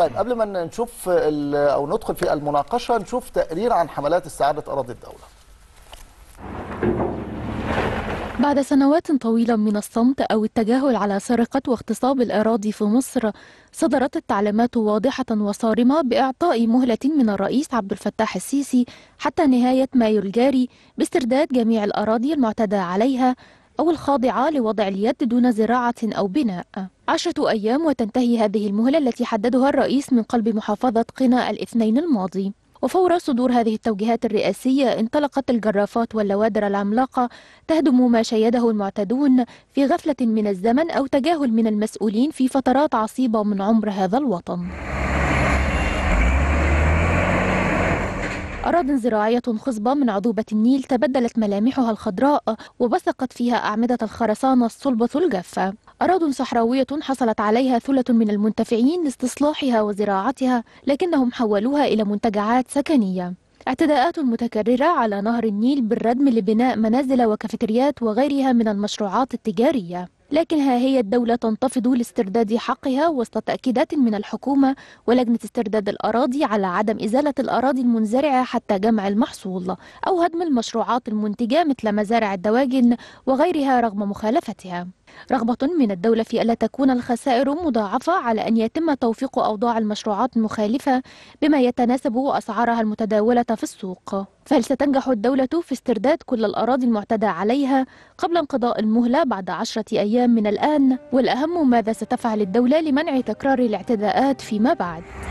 طيب قبل ما نشوف او ندخل في المناقشه نشوف تقرير عن حملات استعاده اراضي الدوله بعد سنوات طويلة من الصمت أو التجاهل على سرقة واغتصاب الأراضي في مصر صدرت التعليمات واضحة وصارمة بإعطاء مهلة من الرئيس عبد الفتاح السيسي حتى نهاية مايو الجاري باسترداد جميع الأراضي المعتدى عليها أو الخاضعة لوضع اليد دون زراعة أو بناء عشرة أيام وتنتهي هذه المهلة التي حددها الرئيس من قلب محافظة قنا الاثنين الماضي وفور صدور هذه التوجيهات الرئاسية انطلقت الجرافات واللوادر العملاقة تهدم ما شيده المعتدون في غفلة من الزمن أو تجاهل من المسؤولين في فترات عصيبة من عمر هذا الوطن أراض زراعية خصبة من عذوبة النيل تبدلت ملامحها الخضراء وبثقت فيها أعمدة الخرسانة الصلبة الجافة أراض صحراوية حصلت عليها ثلة من المنتفعين لاستصلاحها وزراعتها لكنهم حولوها إلى منتجعات سكنية اعتداءات متكررة على نهر النيل بالردم لبناء منازل وكافيتريات وغيرها من المشروعات التجارية لكن ها هي الدولة تنتفض لاسترداد حقها وسط تأكيدات من الحكومة ولجنة استرداد الأراضي على عدم إزالة الأراضي المنزرعة حتى جمع المحصول أو هدم المشروعات المنتجة مثل مزارع الدواجن وغيرها رغم مخالفتها رغبة من الدولة في ألا تكون الخسائر مضاعفة على أن يتم توفيق أوضاع المشروعات المخالفة بما يتناسب أسعارها المتداولة في السوق فهل ستنجح الدولة في استرداد كل الأراضي المعتدى عليها قبل انقضاء المهلة بعد عشرة أيام من الآن؟ والأهم ماذا ستفعل الدولة لمنع تكرار الاعتداءات فيما بعد؟